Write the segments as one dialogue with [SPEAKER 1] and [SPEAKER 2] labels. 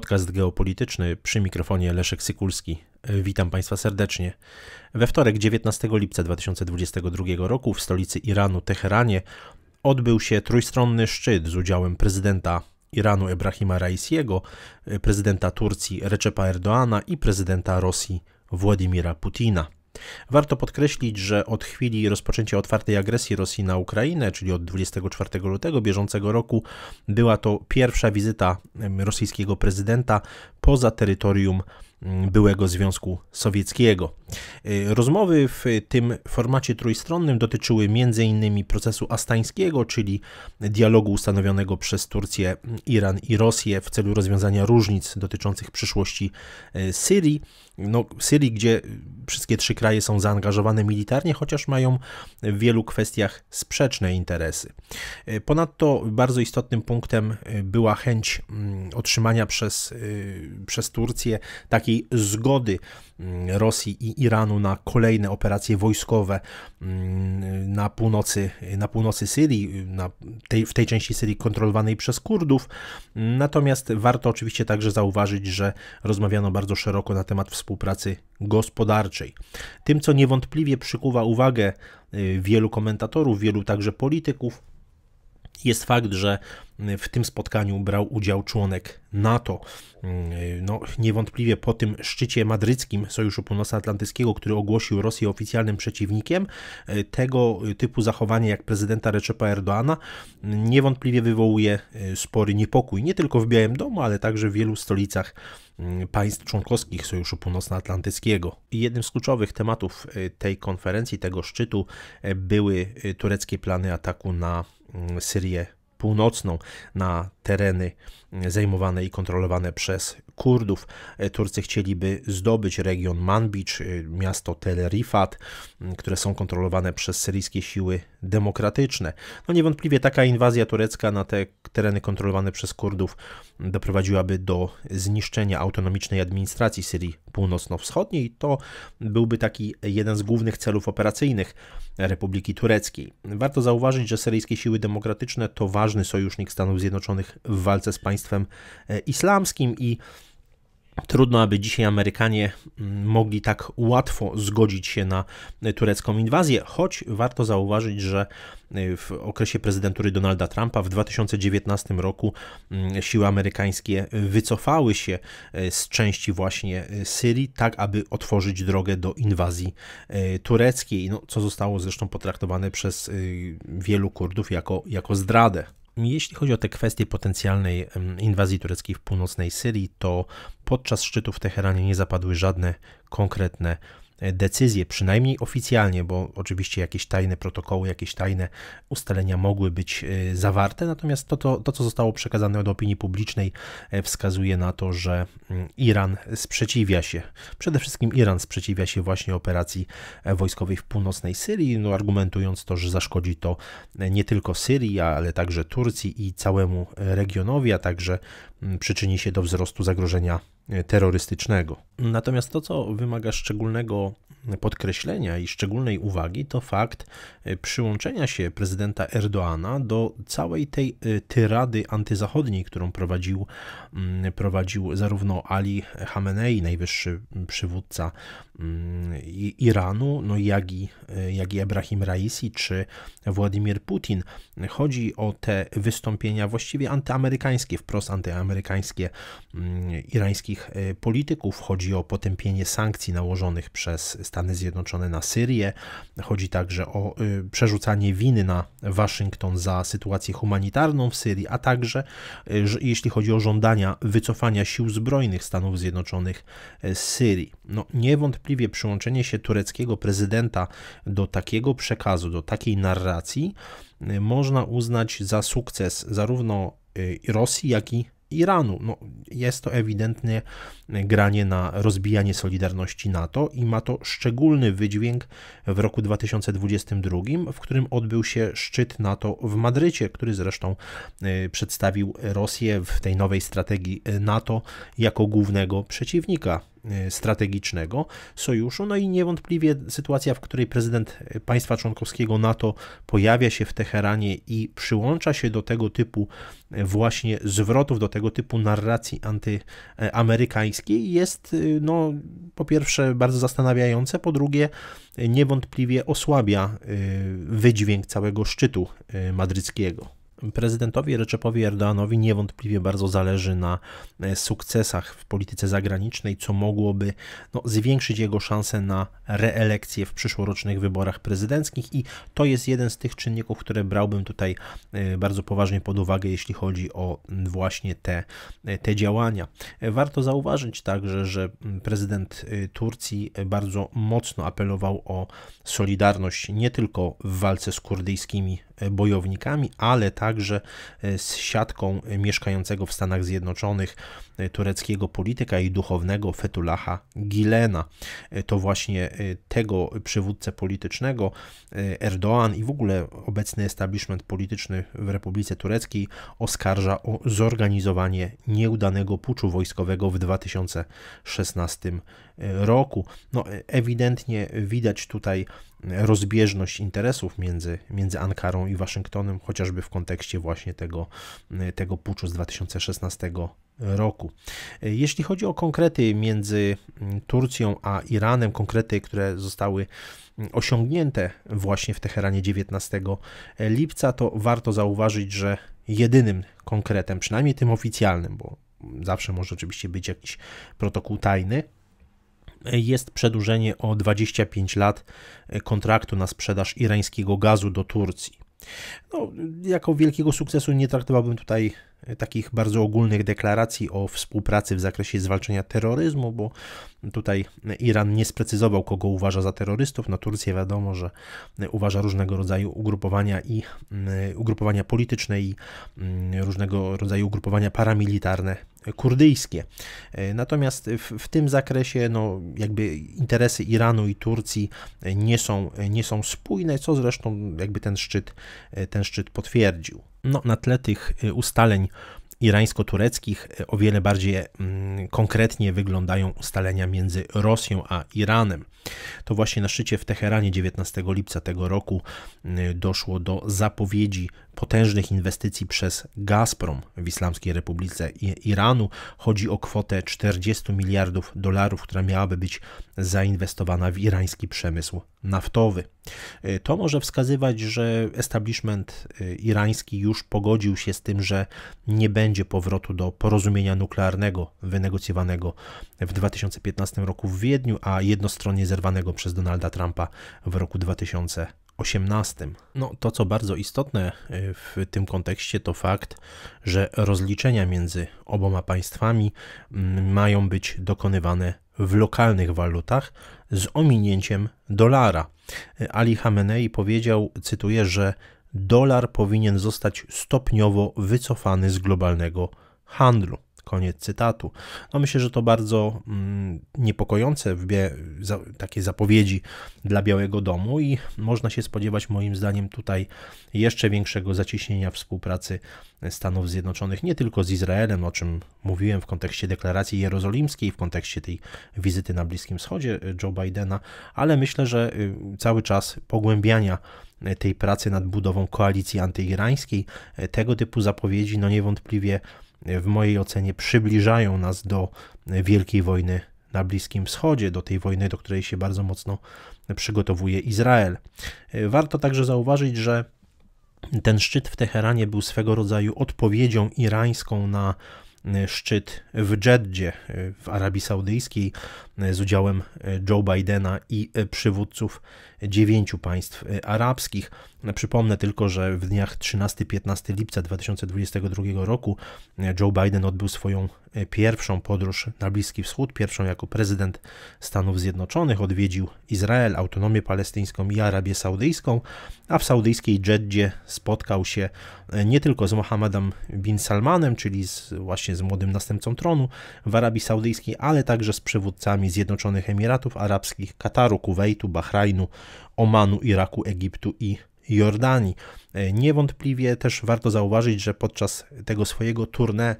[SPEAKER 1] podcast geopolityczny przy mikrofonie Leszek Sykulski. Witam Państwa serdecznie. We wtorek 19 lipca 2022 roku w stolicy Iranu, Teheranie, odbył się trójstronny szczyt z udziałem prezydenta Iranu Ebrahima Raisiego, prezydenta Turcji Recepa Erdoana i prezydenta Rosji Władimira Putina. Warto podkreślić, że od chwili rozpoczęcia otwartej agresji Rosji na Ukrainę, czyli od 24 lutego bieżącego roku, była to pierwsza wizyta rosyjskiego prezydenta poza terytorium mm, byłego Związku Sowieckiego. Y, rozmowy w tym formacie trójstronnym dotyczyły m.in. procesu astańskiego, czyli dialogu ustanowionego przez Turcję, mm, Iran i Rosję w celu rozwiązania różnic dotyczących przyszłości y, Syrii no, Syrii, gdzie wszystkie trzy kraje są zaangażowane militarnie, chociaż mają w wielu kwestiach sprzeczne interesy. E, ponadto bardzo istotnym punktem e, była chęć mm, otrzymania przez, e, przez Turcję takiej zgody Mm, Rosji i Iranu na kolejne operacje wojskowe mm, na północy, na północy Syrii, na tej, w tej części Syrii kontrolowanej przez Kurdów. Natomiast warto oczywiście także zauważyć, że rozmawiano bardzo szeroko na temat współpracy gospodarczej. Tym, co niewątpliwie przykuwa uwagę y, wielu komentatorów, wielu także polityków, jest fakt, że w tym spotkaniu brał udział członek NATO. No, niewątpliwie po tym szczycie madryckim Sojuszu Północnoatlantyckiego, który ogłosił Rosję oficjalnym przeciwnikiem, tego typu zachowanie jak prezydenta Recepa Erdoana niewątpliwie wywołuje spory niepokój nie tylko w Białym Domu, ale także w wielu stolicach mm, państw członkowskich Sojuszu Północnoatlantyckiego. I jednym z kluczowych tematów y, tej konferencji, tego szczytu y, były y, tureckie plany ataku na Mm, Syrię Północną, na tereny mm, zajmowane i kontrolowane przez Kurdów. E, Turcy chcieliby zdobyć region Manbij, miasto Tel Rifat, mm, które są kontrolowane przez syryjskie siły demokratyczne. No niewątpliwie taka inwazja turecka na te tereny kontrolowane przez Kurdów doprowadziłaby do zniszczenia autonomicznej administracji Syrii Północno-Wschodniej. To byłby taki jeden z głównych celów operacyjnych Republiki Tureckiej. Warto zauważyć, że syryjskie siły demokratyczne to ważny sojusznik Stanów Zjednoczonych w walce z państwem e, islamskim i Trudno, aby dzisiaj Amerykanie mm, mogli tak łatwo zgodzić się na e, turecką inwazję, choć warto zauważyć, że e, w okresie prezydentury Donalda Trumpa w 2019 roku mm, siły amerykańskie wycofały się e, z części właśnie Syrii, tak aby otworzyć drogę do inwazji tureckiej, no, co zostało zresztą potraktowane przez wielu Kurdów jako, jako zdradę. Jeśli chodzi o te kwestie potencjalnej inwazji tureckiej w północnej Syrii, to podczas szczytu w Teheranie nie zapadły żadne konkretne E, decyzje, przynajmniej oficjalnie, bo oczywiście jakieś tajne protokoły, jakieś tajne ustalenia mogły być e, zawarte, natomiast to, to, to co zostało przekazane do opinii publicznej e, wskazuje na to, że mm, Iran sprzeciwia się, przede wszystkim Iran sprzeciwia się właśnie operacji wojskowej w północnej Syrii, no argumentując to, że zaszkodzi to nie tylko Syrii, ale także Turcji i całemu regionowi, a także mm, przyczyni się do wzrostu zagrożenia E, terrorystycznego. Natomiast to, co wymaga szczególnego podkreślenia i szczególnej uwagi, to fakt e, przyłączenia się prezydenta Erdoana do całej tej e, tyrady antyzachodniej, którą prowadził, mm, prowadził zarówno Ali Khamenei, najwyższy przywódca mm, Iranu, no jak i, jak i Ebrahim Raisi czy Władimir Putin. Chodzi o te wystąpienia właściwie antyamerykańskie, wprost antyamerykańskie mm, irańskich amerykańskich y, polityków. Chodzi o potępienie sankcji nałożonych przez Stany Zjednoczone na Syrię. Chodzi także o y, przerzucanie winy na Waszyngton za sytuację humanitarną w Syrii, a także y, jeśli chodzi o żądania wycofania sił zbrojnych Stanów Zjednoczonych z Syrii. No, niewątpliwie przyłączenie się tureckiego prezydenta do takiego przekazu, do takiej narracji, można uznać za sukces zarówno Rosji, jak i Iranu. No, jest to ewidentne granie na rozbijanie solidarności NATO i ma to szczególny wydźwięk w roku 2022, w którym odbył się szczyt NATO w Madrycie, który zresztą y, przedstawił Rosję w tej nowej strategii NATO jako głównego przeciwnika E, strategicznego sojuszu. No i niewątpliwie sytuacja, w której prezydent e, państwa członkowskiego NATO pojawia się w Teheranie i przyłącza się do tego typu e, właśnie zwrotów, do tego typu narracji antyamerykańskiej jest no, po pierwsze bardzo zastanawiające, po drugie niewątpliwie osłabia wydźwięk całego szczytu madryckiego. Prezydentowi Recep'owi Erdoanowi niewątpliwie bardzo zależy na e, sukcesach w polityce zagranicznej, co mogłoby no, zwiększyć jego szanse na reelekcję w przyszłorocznych wyborach prezydenckich i to jest jeden z tych czynników, które brałbym tutaj e, bardzo poważnie pod uwagę, jeśli chodzi o właśnie te, e, te działania. Warto zauważyć także, że prezydent Turcji bardzo mocno apelował o solidarność nie tylko w walce z kurdyjskimi E, bojownikami, ale także e, z siatką mieszkającego w Stanach Zjednoczonych e, tureckiego polityka i duchownego Fetulaha Gilena. To właśnie tego przywódcę politycznego Erdoğan i w ogóle obecny establishment polityczny w Republice Tureckiej oskarża o zorganizowanie nieudanego puczu wojskowego w 2016 roku. No, ewidentnie widać tutaj rozbieżność interesów między, między Ankarą i Waszyngtonem, chociażby w kontekście właśnie tego, tego puczu z 2016 roku. Jeśli chodzi o konkrety między Turcją a Iranem, konkrety, które zostały osiągnięte właśnie w Teheranie 19 lipca, to warto zauważyć, że jedynym konkretem, przynajmniej tym oficjalnym, bo zawsze może oczywiście być jakiś protokół tajny, jest przedłużenie o 25 lat e, kontraktu na sprzedaż irańskiego gazu do Turcji. No, jako wielkiego sukcesu nie traktowałbym tutaj e, takich bardzo ogólnych deklaracji o współpracy w zakresie zwalczania terroryzmu, bo tutaj Iran nie sprecyzował, kogo uważa za terrorystów. na Turcję wiadomo, że e, uważa różnego rodzaju ugrupowania i mm, ugrupowania polityczne i mm, różnego rodzaju ugrupowania paramilitarne kurdyjskie. E, natomiast w, w, tym zakresie no, jakby interesy Iranu i Turcji e, nie są, e, nie są spójne, co zresztą jakby ten szczyt, ten szczyt potwierdził. No, na tle tych ustaleń irańsko-tureckich o wiele bardziej mm, konkretnie wyglądają ustalenia między Rosją a Iranem. To właśnie na szczycie w Teheranie 19 lipca tego roku y, doszło do zapowiedzi potężnych inwestycji przez Gazprom w Islamskiej Republice Iranu. Chodzi o kwotę 40 miliardów dolarów, która miałaby być zainwestowana w irański przemysł naftowy. Y, to może wskazywać, że establishment y, irański już pogodził się z tym, że nie będzie powrotu do porozumienia nuklearnego wynegocjowanego w 2015 roku w Wiedniu, a jednostronnie zerwanego przez Donalda Trumpa w roku 2000. 18. No, to co bardzo istotne e, w tym kontekście to fakt, że rozliczenia między oboma państwami mm, mają być dokonywane w lokalnych walutach z ominięciem dolara. E, Ali Khamenei powiedział, cytuję, że dolar powinien zostać stopniowo wycofany z globalnego handlu. Koniec cytatu. No myślę, że to bardzo mm, niepokojące takie zapowiedzi dla Białego Domu i można się spodziewać moim zdaniem tutaj jeszcze większego zacieśnienia współpracy Stanów Zjednoczonych nie tylko z Izraelem, o czym mówiłem w kontekście deklaracji jerozolimskiej, w kontekście tej wizyty na Bliskim Wschodzie e, Joe Bidena, ale myślę, że y, cały czas pogłębiania e, tej pracy nad budową koalicji antyirańskiej, e, tego typu zapowiedzi no niewątpliwie w mojej ocenie przybliżają nas do wielkiej wojny na Bliskim Wschodzie, do tej wojny, do której się bardzo mocno przygotowuje Izrael. Warto także zauważyć, że ten szczyt w Teheranie był swego rodzaju odpowiedzią irańską na szczyt w Dżeddzie w Arabii Saudyjskiej E, z udziałem e, Joe Bidena i e, przywódców dziewięciu państw arabskich. Przypomnę tylko, że w dniach 13-15 lipca 2022 roku Joe Biden odbył swoją pierwszą podróż na Bliski Wschód, pierwszą jako prezydent Stanów Zjednoczonych. Odwiedził Izrael, autonomię palestyńską i Arabię Saudyjską, a w saudyjskiej Jeddzie spotkał się nie tylko z Mohammedem bin Salmanem, czyli z, właśnie z młodym następcą tronu w Arabii Saudyjskiej, ale także z przywódcami Arabskimi Zjednoczonych Emiratów Arabskich, Kataru, Kuwejtu, Bahrajnu, Omanu, Iraku, Egiptu i Jordanii. E, niewątpliwie też warto zauważyć, że podczas tego swojego tournée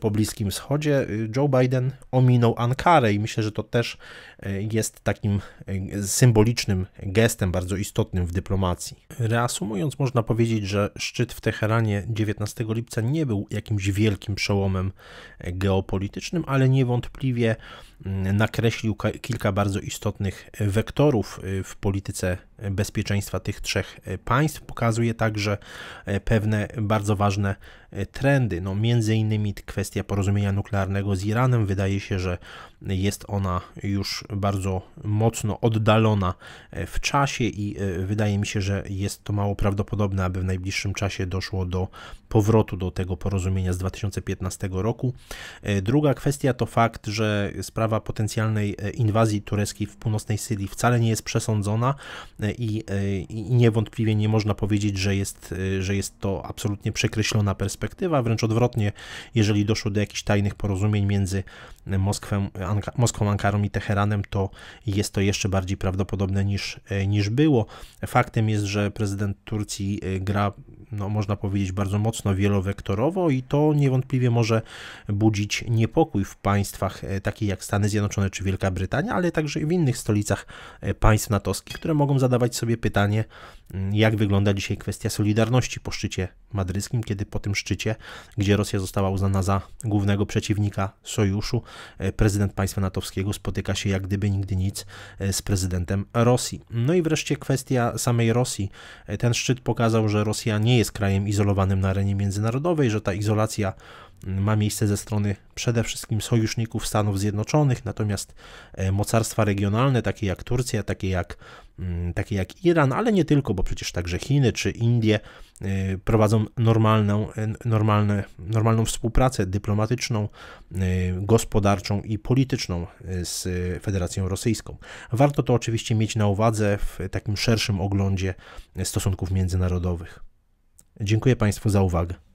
[SPEAKER 1] po Bliskim Wschodzie, Joe Biden ominął Ankarę i myślę, że to też e, jest takim e, symbolicznym gestem bardzo istotnym w dyplomacji. Reasumując, można powiedzieć, że szczyt w Teheranie 19 lipca nie był jakimś wielkim przełomem e, geopolitycznym, ale niewątpliwie mm, nakreślił kilka bardzo istotnych wektorów w polityce bezpieczeństwa tych trzech państw. Pokazuje także pewne bardzo ważne E, trendy. No, między innymi kwestia porozumienia nuklearnego z Iranem. Wydaje się, że jest ona już bardzo mocno oddalona e, w czasie i e, wydaje mi się, że jest to mało prawdopodobne, aby w najbliższym czasie doszło do powrotu do tego porozumienia z 2015 roku. Druga kwestia to fakt, że sprawa potencjalnej inwazji tureckiej w północnej Syrii wcale nie jest przesądzona i, i niewątpliwie nie można powiedzieć, że jest, że jest to absolutnie przekreślona perspektywa perspektywa, wręcz odwrotnie, jeżeli doszło do jakichś tajnych porozumień między Moskwę, Anka, Moskwą, Ankarą i Teheranem, to jest to jeszcze bardziej prawdopodobne niż, e, niż było. Faktem jest, że prezydent Turcji e, gra, no, można powiedzieć, bardzo mocno wielowektorowo i to niewątpliwie może budzić niepokój w państwach e, takich jak Stany Zjednoczone czy Wielka Brytania, ale także i w innych stolicach państw natowskich, które mogą zadawać sobie pytanie, mm, jak wygląda dzisiaj kwestia solidarności po szczycie madryckim, kiedy po tym szczycie, gdzie Rosja została uznana za głównego przeciwnika sojuszu, e, prezydent państwa natowskiego spotyka się jak gdyby nigdy nic e, z prezydentem Rosji. No i wreszcie kwestia samej Rosji. E, ten szczyt pokazał, że Rosja nie jest krajem izolowanym na arenie międzynarodowej, że ta izolacja ma miejsce ze strony przede wszystkim sojuszników Stanów Zjednoczonych, natomiast e, mocarstwa regionalne, takie jak Turcja, takie jak, mm, takie jak Iran, ale nie tylko, bo przecież także Chiny czy Indie e, prowadzą normalną, e, normalne, normalną współpracę dyplomatyczną, gospodarczą i polityczną z Federacją Rosyjską. Warto to oczywiście mieć na uwadze w takim szerszym oglądzie stosunków międzynarodowych. Dziękuję Państwu za uwagę.